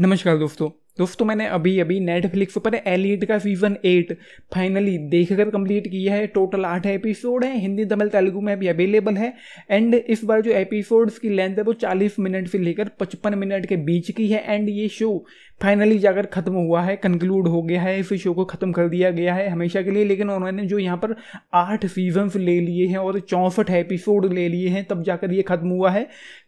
नमस्कार दोस्तों दोस्तों मैंने अभी अभी नेटफ्लिक्स पर एलियट का सीज़न एट फाइनली देखकर कंप्लीट किया है टोटल आठ एपिसोड हैं हिंदी तमिल तेलुगु में भी अवेलेबल है एंड इस बार जो एपिसोड्स की लेंथ है वो 40 मिनट से लेकर 55 मिनट के बीच की है एंड ये शो फाइनली जाकर ख़त्म हुआ है कंक्लूड हो गया है इस शो को ख़त्म कर दिया गया है हमेशा के लिए लेकिन उन्होंने जो यहाँ पर आठ सीजन्स ले लिए हैं और चौंसठ एपिसोड ले लिए हैं तब जाकर ये ख़त्म हुआ है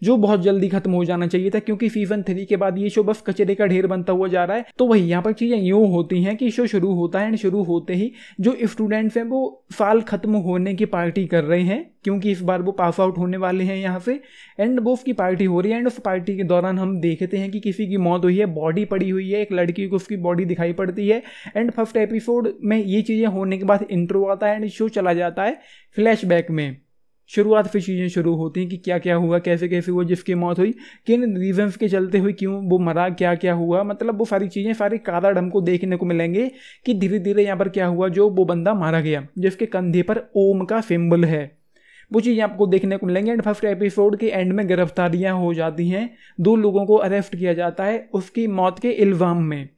जो बहुत जल्दी ख़त्म हो जाना चाहिए था क्योंकि सीज़न थ्री के बाद ये शो बस कचरे का ढेर बनता हुआ जा जा रहा है तो वही यहाँ पर चीज़ें यूँ होती हैं कि शो शुरू होता है एंड शुरू होते ही जो स्टूडेंट्स हैं वो साल खत्म होने की पार्टी कर रहे हैं क्योंकि इस बार वो पास आउट होने वाले हैं यहाँ से एंड वो उसकी पार्टी हो रही है एंड उस पार्टी के दौरान हम देखते हैं कि किसी की मौत हुई है बॉडी पड़ी हुई है एक लड़की को उसकी बॉडी दिखाई पड़ती है एंड फर्स्ट एपिसोड में ये चीज़ें होने के बाद इंट्रो आता है एंड शो चला जाता है फ्लैशबैक में शुरुआत फिर चीज़ें शुरू होती हैं कि क्या क्या हुआ कैसे कैसे हुआ जिसकी मौत हुई किन रीजंस के चलते हुए क्यों वो मरा क्या क्या हुआ मतलब वो सारी चीज़ें सारे कारण हमको देखने को मिलेंगे कि धीरे धीरे यहाँ पर क्या हुआ जो वो बंदा मारा गया जिसके कंधे पर ओम का सिम्बल है वो चीज़ें आपको देखने को मिलेंगी एंड फर्स्ट एपिसोड के एंड में गिरफ्तारियाँ हो जाती हैं दो लोगों को अरेस्ट किया जाता है उसकी मौत के इल्ज़ाम में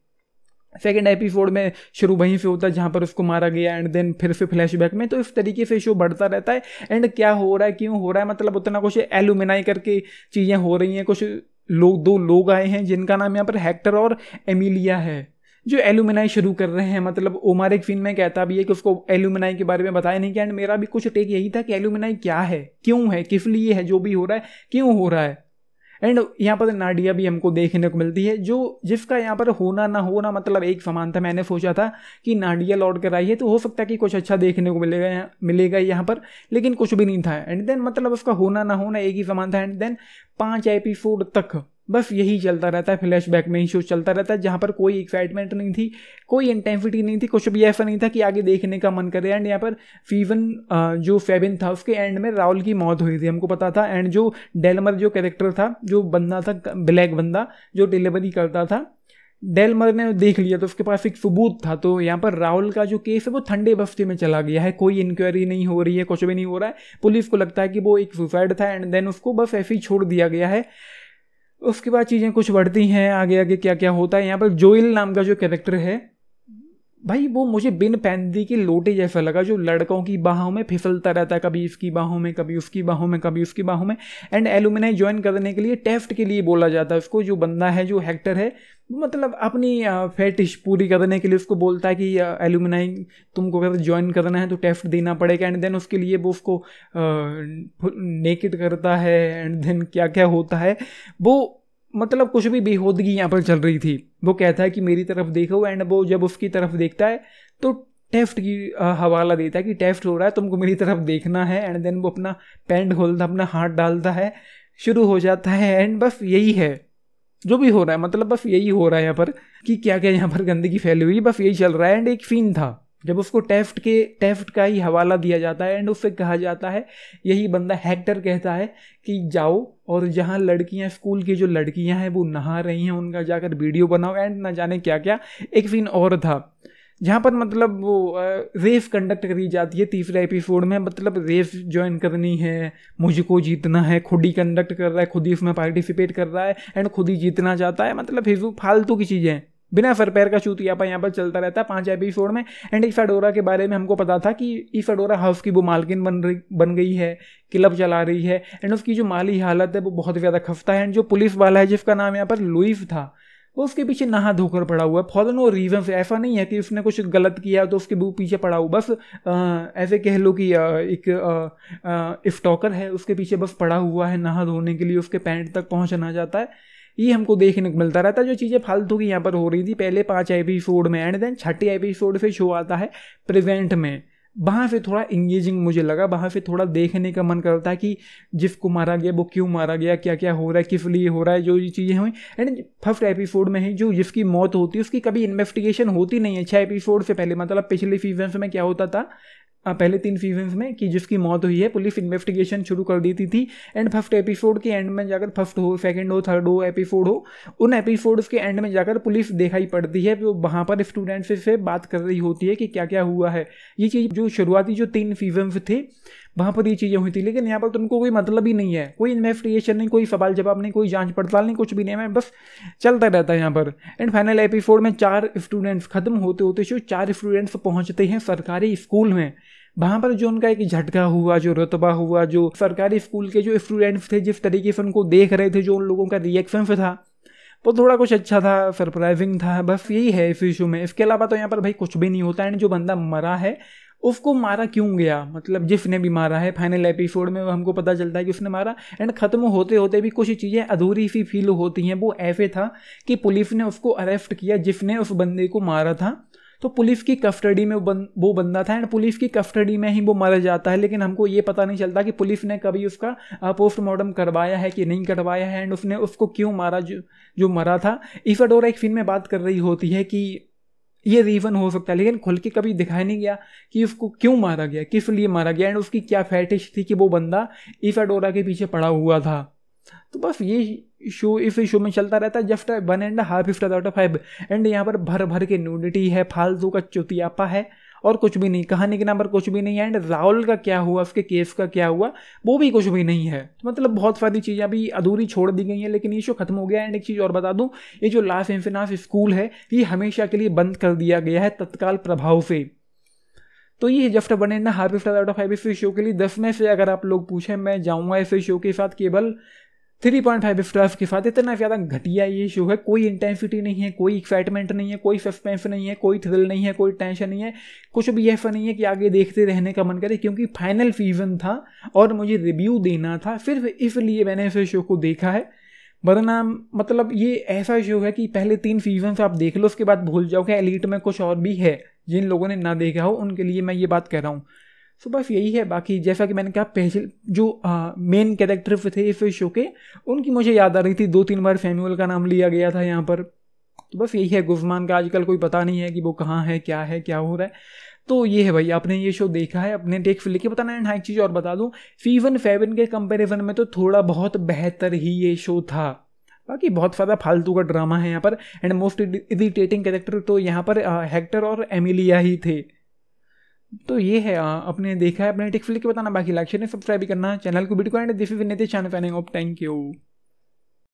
सेकेंड एपिसोड में शुरू वहीं से होता है जहाँ पर उसको मारा गया एंड देन फिर से फ्लैशबैक में तो इस तरीके से शो बढ़ता रहता है एंड क्या हो रहा है क्यों हो रहा है मतलब उतना कुछ एलुमिनाई करके चीज़ें हो रही हैं कुछ लोग दो लोग आए हैं जिनका नाम यहाँ पर हैक्टर और एमिलिया है जो एलुमिनाई शुरू कर रहे हैं मतलब ओमार एक फिन में कहता भी है कि उसको एलुमिनाई के बारे में बताया नहीं गया एंड मेरा भी कुछ टेक यही था कि एलुमिनाई क्या है क्यों है किस लिए है जो भी हो रहा है क्यों हो रहा है एंड यहाँ पर नाडिया भी हमको देखने को मिलती है जो जिसका यहाँ पर होना ना होना मतलब एक समान था मैंने सोचा था कि नाडिया लौट कर आई है तो हो सकता है कि कुछ अच्छा देखने को मिलेगा मिलेगा यहाँ पर लेकिन कुछ भी नहीं था एंड देन मतलब उसका होना ना होना एक ही समान था एंड देन पाँच एपिसोड तक बस यही चलता रहता है फ्लैश बैक में ही शो चलता रहता है जहाँ पर कोई एक्साइटमेंट नहीं थी कोई इंटेंसिटी नहीं थी कुछ भी ऐसा नहीं था कि आगे देखने का मन करे एंड यहाँ पर फीवन जो फेबिन था उसके एंड में राहुल की मौत हुई थी हमको पता था एंड जो डेलमर जो कैरेक्टर था जो बंदा था ब्लैक बंदा जो डिलीवरी करता था डेलमर ने देख लिया तो उसके पास एक सबूत था तो यहाँ पर राहुल का जो केस है वो ठंडे बस्ती में चला गया है कोई इंक्वायरी नहीं हो रही है कुछ भी नहीं हो रहा है पुलिस को लगता है कि वो एक सुसाइड था एंड देन उसको बस ऐसे ही छोड़ दिया गया है उसके बाद चीज़ें कुछ बढ़ती हैं आगे आगे क्या क्या होता है यहाँ पर जोइल नाम का जो कैरेक्टर है भाई वो मुझे बिन पैंदी के लोटे जैसा लगा जो लड़कों की बाहों में फिसलता रहता है कभी इसकी बाहों में कभी उसकी बाहों में कभी उसकी बाहों में एंड एलुमिनाई ज्वाइन करने के लिए टेस्ट के लिए बोला जाता है उसको जो बंदा है जो हैक्टर है मतलब अपनी फैटिश पूरी करने के लिए उसको बोलता है कि एलुमिनाई तुमको अगर ज्वाइन करना है तो टेस्ट देना पड़ेगा एंड देन उसके लिए वो उसको नेकेड करता है एंड देन क्या क्या होता है वो मतलब कुछ भी बेहोदगी यहाँ पर चल रही थी वो कहता है कि मेरी तरफ देखो एंड वो जब उसकी तरफ देखता है तो टेफ्ट की हवाला देता है कि टेफ्ट हो रहा है तुमको मेरी तरफ देखना है एंड देन वो अपना पैंट खोलता अपना हाथ डालता है शुरू हो जाता है एंड बस यही है जो भी हो रहा है मतलब बस यही हो रहा है यहाँ पर कि क्या क्या यहाँ पर गंदगी फैली हुई है बस यही चल रहा है एंड एक फीन था जब उसको टेफ्ट के टेफ्ट का ही हवाला दिया जाता है एंड उससे कहा जाता है यही बंदा हैक्टर कहता है कि जाओ और जहाँ लड़कियाँ स्कूल की जो लड़कियाँ हैं वो नहा रही हैं उनका जाकर वीडियो बनाओ एंड ना जाने क्या क्या एक फिन और था जहाँ पर मतलब वो रेस कंडक्ट करी जाती है तीसरे एपिसोड में मतलब रेस ज्वाइन करनी है मुझको जीतना है खुद ही कंडक्ट कर रहा है खुद ही उसमें पार्टिसिपेट कर रहा है एंड खुद ही जीतना चाहता है मतलब हिजू फालतू की चीज़ें बिना सर पैर का पर यहाँ पर चलता रहता है पाँच एपिसोड में एंड अडोरा के बारे में हमको पता था कि अडोरा हाउस की वो मालकिन बन रही बन गई है क्लब चला रही है एंड उसकी जो माली हालत है वो बहुत ज़्यादा खफता है एंड जो पुलिस वाला है जिसका नाम यहाँ पर लुइस था वो उसके पीछे नहा धोकर पड़ा हुआ है फॉर नो रीजन ऐसा नहीं है कि उसने कुछ गलत किया तो उसके पीछे पड़ा हुआ बस ऐसे कह लो कि एक स्टॉकर है उसके पीछे बस पड़ा हुआ है नहा धोने के लिए उसके पैंट तक पहुँचना जाता है ये हमको देखने को मिलता रहता है जो चीज़ें फालतू की यहाँ पर हो रही थी पहले पाँच एपिसोड में एंड देन छठे एपिसोड से शो आता है प्रेजेंट में वहाँ पे थोड़ा इंगेजिंग मुझे लगा वहाँ पे थोड़ा देखने का मन करता है कि जिसको मारा गया वो क्यों मारा गया क्या क्या हो रहा है किस लिए हो रहा है जो ये चीज़ें हुई एंड फर्स्ट एपिसोड में ही जो जिसकी मौत होती है उसकी कभी इन्वेस्टिगेशन होती नहीं है छः एपिसोड से पहले मतलब पिछले सीजन में क्या होता था हाँ, पहले तीन सीजन्स में कि जिसकी मौत हुई है पुलिस इन्वेस्टिगेशन शुरू कर दी थी, थी एंड फर्स्ट एपिसोड के एंड में जाकर फर्स्ट हो सेकेंड हो थर्ड हो एपिसोड हो उन एपिसोड्स के एंड में जाकर पुलिस दिखाई पड़ती है वो वहाँ पर स्टूडेंट्स से बात कर रही होती है कि क्या क्या हुआ है ये चीज़ जो शुरुआती जो तीन सीजन्स थे वहाँ पर ये चीज़ें हुई थी लेकिन यहाँ पर तो उनको कोई मतलब ही नहीं है कोई इन्वेस्टिगेशन नहीं कोई सवाल जवाब नहीं कोई जांच पड़ताल नहीं कुछ भी नहीं है बस चलता रहता है यहाँ पर एंड फाइनल एपिसोड में चार स्टूडेंट्स खत्म होते होते शो चार स्टूडेंट्स पहुँचते हैं सरकारी स्कूल में वहाँ पर जो उनका एक झटका हुआ जो रतबा हुआ जो सरकारी स्कूल के जो स्टूडेंट्स थे जिस तरीके से उनको देख रहे थे जो उन लोगों का रिएक्शन था वो थोड़ा कुछ अच्छा था सरप्राइजिंग था बस यही है इस इशू में इसके अलावा तो यहाँ पर भाई कुछ भी नहीं होता एंड जो बंदा मरा है उसको मारा क्यों गया मतलब जिफ ने भी मारा है फाइनल एपिसोड में हमको पता चलता है कि उसने मारा एंड ख़त्म होते होते भी कुछ चीज़ें अधूरी सी फील होती हैं वो ऐसे था कि पुलिस ने उसको अरेस्ट किया जिफ ने उस बंदे को मारा था तो पुलिस की कस्टडी में बन, वो बंदा था एंड पुलिस की कस्टडी में ही वो मारा जाता है लेकिन हमको ये पता नहीं चलता कि पुलिस ने कभी उसका पोस्टमार्टम करवाया है कि नहीं करवाया है एंड उसने उसको क्यों मारा जो जो मरा था ईफाडोरा एक फिल्म में बात कर रही होती है कि ये रीज़न हो सकता है लेकिन खुल के कभी दिखाया नहीं गया कि उसको क्यों मारा गया किस लिए मारा गया एंड उसकी क्या फैटिश थी कि वो बंदा ईफाडोरा के पीछे पड़ा हुआ था तो बस ये शो इस शो में चलता रहता है just one and half star out of five and यहाँ पर भर भर के न्यूडिटी है फालतू का चुतियापा है और कुछ भी नहीं कहानी के नाम पर कुछ भी नहीं है एंड राहुल का क्या हुआ उसके केस का क्या हुआ वो भी कुछ भी नहीं है तो मतलब बहुत सारी चीज़ें अभी अधूरी छोड़ दी गई हैं लेकिन ये शो खत्म हो गया एंड एक चीज़ और बता दूँ ये जो लास्ट इंफिनास स्कूल है ये हमेशा के लिए बंद कर दिया गया है तत्काल प्रभाव से तो ये जफ्ट बने ना half star out of five इस शो के लिए दस में से अगर आप लोग पूछें मैं जाऊँगा इस शो के साथ केवल थ्री पॉइंट फाइव स्टार्स के साथ इतना ज़्यादा घटिया ये शो है कोई इंटेंसिटी नहीं है कोई एक्साइटमेंट नहीं है कोई सस्पेंस नहीं है कोई थ्रिल नहीं है कोई टेंशन नहीं है कुछ भी ऐसा नहीं है कि आगे देखते रहने का मन करे क्योंकि फाइनल सीजन था और मुझे रिव्यू देना था सिर्फ इसलिए मैंने इस शो को देखा है वरना मतलब ये ऐसा शो है कि पहले तीन सीजन आप देख लो उसके बाद भूल जाओ कि एलिट में कुछ और भी है जिन लोगों ने ना देखा हो उनके लिए मैं ये बात कह रहा हूँ सो बस यही है बाकी जैसा कि मैंने कहा पहले जो मेन कैरेक्टर थे इस शो के उनकी मुझे याद आ रही थी दो तीन बार फैम्यूल का नाम लिया गया था यहाँ पर तो बस यही है गुजमान का आजकल कोई पता नहीं है कि वो कहाँ है क्या है क्या हो रहा है तो ये है भाई आपने ये शो देखा है अपने टेक फिल के बताना एंड हाँ एक चीज़ और बता दूँ सीजन सेवन के कंपेरिजन में तो थोड़ा बहुत बेहतर ही ये शो था बाकी बहुत सारा फालतू का ड्रामा है यहाँ पर एंड मोस्ट इरिटेटिंग कैरेक्टर तो यहाँ पर हेक्टर और एमिलिया ही थे तो ये है आ, अपने देखा है अपने टेक के बताना बाकी लाइक शेयर सब्सक्राइब करना चैनल को bitcoin this is Nitish channel signing off thank you